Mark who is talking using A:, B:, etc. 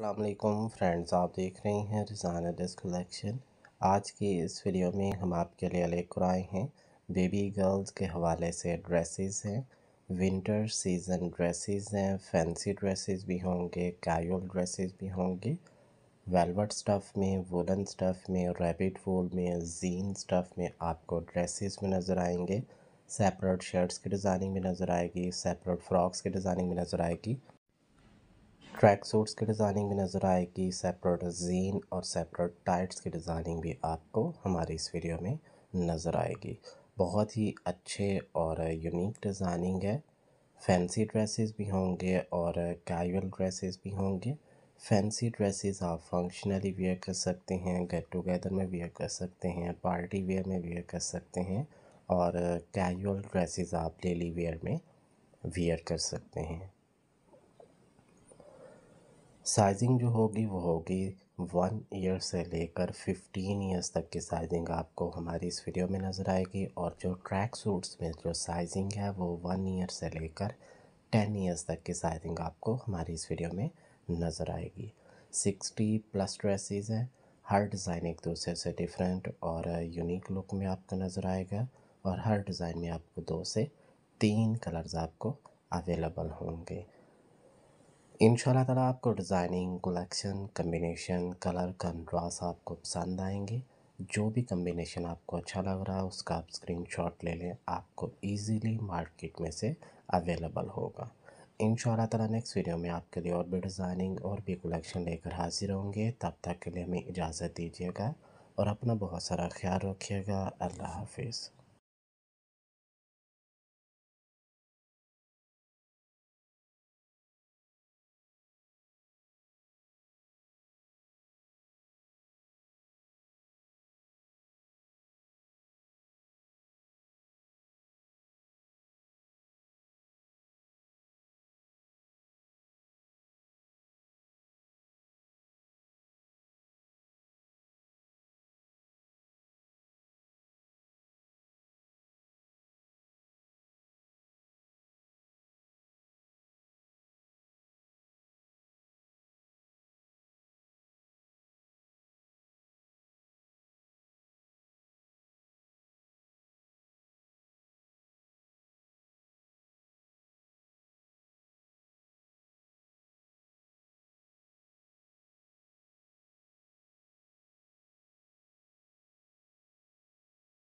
A: अल्लाम फ्रेंड्स आप देख रहे हैं रिजान डिस कलेक्शन आज की इस वीडियो में हम आपके लिए लेकर आए हैं बेबी गर्ल्स के हवाले से ड्रेसेस हैं विंटर सीज़न ड्रेसेस हैं फैंसी ड्रेसेस भी होंगे कैजुअल ड्रेसेस भी होंगे वेलवेट स्टफ़ में वुलन स्टफ़ में रैबिट वोल में जीन स्टफ़ में आपको ड्रेसेस में नज़र आएंगे सेपरेट शर्ट्स की डिज़ाइनिंग भी नज़र आएगी सेपरेट फ्रॉक्स की डिज़ाइनिंग भी नज़र आएगी ट्रैक सूट्स की डिज़ाइनिंग भी नज़र आएगी सेपरेट जीन और सेपरेट टाइट्स की डिज़ाइनिंग भी आपको हमारी इस वीडियो में नज़र आएगी बहुत ही अच्छे और यूनिक डिज़ाइनिंग है फैंसी ड्रेसेस भी होंगे और कैजुअल ड्रेसेस भी होंगे फैंसी ड्रेसेस आप फंक्शनली वेयर कर सकते हैं गेट टुगेदर में वेयर कर सकते हैं पार्टी वेयर में वेयर कर सकते हैं और कैजुअल ड्रेसेस आप डेली वेयर में वेयर कर सकते हैं साइजिंग जो होगी वो होगी वन ईयर से लेकर फिफ्टीन ईयर्स तक की साइजिंग आपको हमारी इस वीडियो में नज़र आएगी और जो ट्रैक सूट्स में जो साइजिंग है वो वन ईयर से लेकर टेन ईयर्स तक की साइजिंग आपको हमारी इस वीडियो में नज़र आएगी सिक्सटी प्लस ड्रेसेस हैं हर डिज़ाइन एक दूसरे से डिफरेंट और यूनिक लुक में आपको नज़र आएगा और हर डिज़ाइन में आपको दो से तीन कलर्स आपको अवेलेबल होंगे इन तला आपको designing collection combination colour contrast आपको पसंद आएंगे जो भी कम्बिनेशन आपको अच्छा लग रहा है उसका आप स्क्रीनशॉट ले लें आपको इजीली मार्केट में से अवेलेबल होगा इन तला नेक्स्ट वीडियो में आपके लिए और भी डिज़ाइनिंग और भी कलेक्शन लेकर हाजिर होंगे तब तक के लिए हमें इजाज़त दीजिएगा और अपना बहुत सारा ख्याल रखिएगा अल्लाह हाफिज़